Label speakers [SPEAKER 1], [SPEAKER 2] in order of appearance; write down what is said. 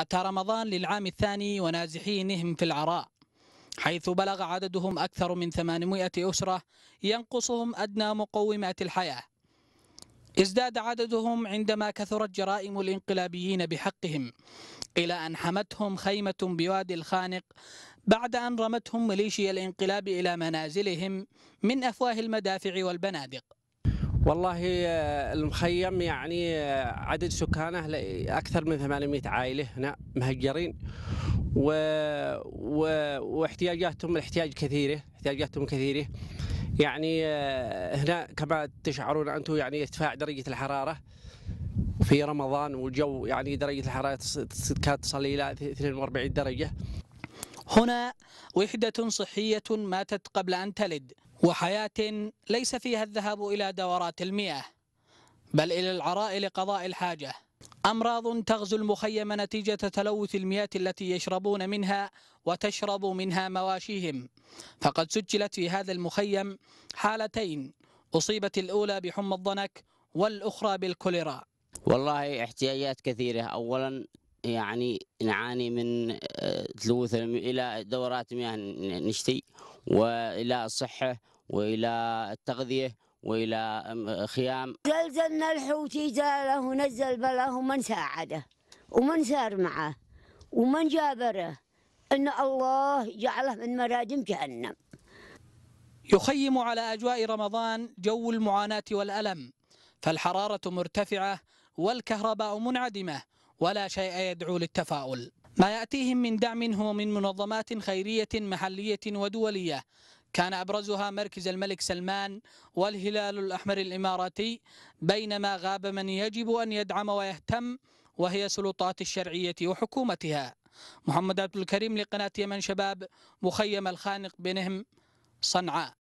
[SPEAKER 1] أتى رمضان للعام الثاني ونازحينهم في العراء حيث بلغ عددهم أكثر من 800 أسرة ينقصهم أدنى مقومات الحياة ازداد عددهم عندما كثرت جرائم الانقلابيين بحقهم إلى أن حمتهم خيمة بوادي الخانق بعد أن رمتهم ميليشيا الانقلاب إلى منازلهم من أفواه المدافع والبنادق والله
[SPEAKER 2] آه، المخيم يعني آه، عدد سكانه اكثر من 800 عائله هنا مهجرين و... و... واحتياجاتهم الاحتياج كثيره احتياجاتهم كثيره يعني آه، هنا كما تشعرون انتم يعني ارتفاع درجه الحراره في رمضان والجو يعني درجه الحراره
[SPEAKER 1] كانت تصل الى 42 درجه هنا وحدة صحية ماتت قبل أن تلد وحياة ليس فيها الذهاب إلى دورات المياه بل إلى العراء لقضاء الحاجة أمراض تغزو المخيم نتيجة تلوث المياه التي يشربون منها وتشرب منها مواشيهم فقد سجلت في هذا المخيم حالتين أصيبت الأولى بحمى الضنك والأخرى بالكوليرا
[SPEAKER 3] والله احتياجات كثيرة أولا يعني نعاني من آه، تلوث الى دورات مياه نشتي والى الصحه والى التغذيه والى خيام
[SPEAKER 4] زلزلنا الحوثي زاله ونزل بلاه ومن ساعده ومن سار معه ومن جابره ان الله جعله من مرادم جهنم
[SPEAKER 1] يخيم على اجواء رمضان جو المعاناه والالم فالحراره مرتفعه والكهرباء منعدمه ولا شيء يدعو للتفاؤل ما يأتيهم من دعم هو من منظمات خيرية محلية ودولية كان أبرزها مركز الملك سلمان والهلال الأحمر الإماراتي بينما غاب من يجب أن يدعم ويهتم وهي سلطات الشرعية وحكومتها محمد عبد الكريم لقناة يمن شباب مخيم الخانق بنهم صنعاء